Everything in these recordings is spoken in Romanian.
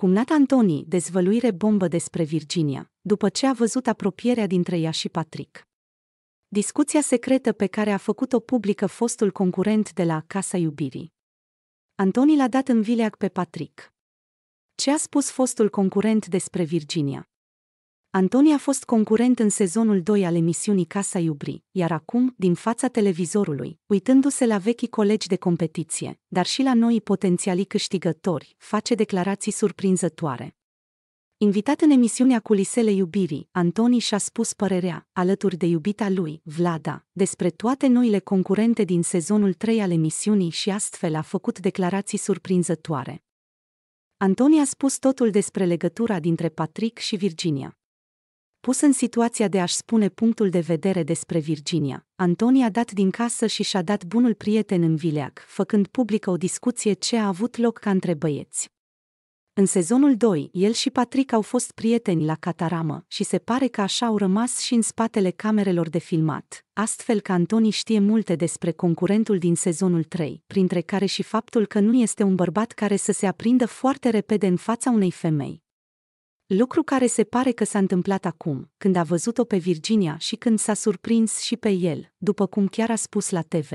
Cumnat Antoni dezvăluire bombă despre Virginia, după ce a văzut apropierea dintre ea și Patrick. Discuția secretă pe care a făcut-o publică fostul concurent de la Casa Iubirii. Antoni l-a dat în vileag pe Patrick. Ce a spus fostul concurent despre Virginia? Antoni a fost concurent în sezonul 2 al emisiunii Casa Iubri, iar acum, din fața televizorului, uitându-se la vechii colegi de competiție, dar și la noi potențialii câștigători, face declarații surprinzătoare. Invitat în emisiunea Culisele Iubirii, Antoni și-a spus părerea, alături de iubita lui, Vlada, despre toate noile concurente din sezonul 3 al emisiunii și astfel a făcut declarații surprinzătoare. Antoni a spus totul despre legătura dintre Patrick și Virginia. Pus în situația de a-și spune punctul de vedere despre Virginia, Antoni a dat din casă și și-a dat bunul prieten în vileac, făcând publică o discuție ce a avut loc ca între băieți. În sezonul 2, el și Patrick au fost prieteni la Cataramă și se pare că așa au rămas și în spatele camerelor de filmat, astfel că Antoni știe multe despre concurentul din sezonul 3, printre care și faptul că nu este un bărbat care să se aprindă foarte repede în fața unei femei, Lucru care se pare că s-a întâmplat acum, când a văzut-o pe Virginia și când s-a surprins și pe el, după cum chiar a spus la TV.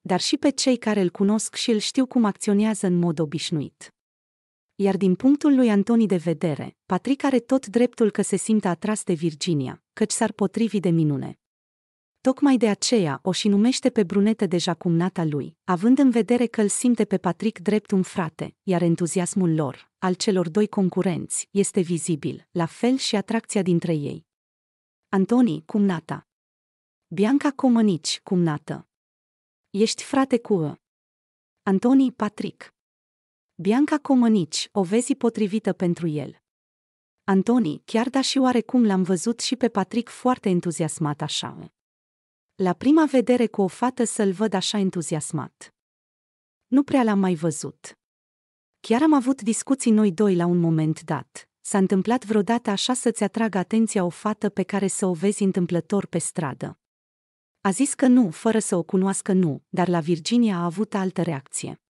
Dar și pe cei care îl cunosc și îl știu cum acționează în mod obișnuit. Iar din punctul lui Antoni de vedere, Patrick are tot dreptul că se simte atras de Virginia, căci s-ar potrivi de minune. Tocmai de aceea o și numește pe brunete deja cumnata lui, având în vedere că îl simte pe Patrick drept un frate, iar entuziasmul lor, al celor doi concurenți, este vizibil, la fel și atracția dintre ei. Antoni, cumnata. Bianca Comănici, cumnată. Ești frate cu ă. Antoni Patrick. Bianca Comănici, o vezi potrivită pentru el. Antoni, chiar da și oarecum l-am văzut și pe Patrick foarte entuziasmat așa. Ă la prima vedere cu o fată să-l văd așa entuziasmat. Nu prea l-am mai văzut. Chiar am avut discuții noi doi la un moment dat. S-a întâmplat vreodată așa să-ți atragă atenția o fată pe care să o vezi întâmplător pe stradă. A zis că nu, fără să o cunoască nu, dar la Virginia a avut altă reacție.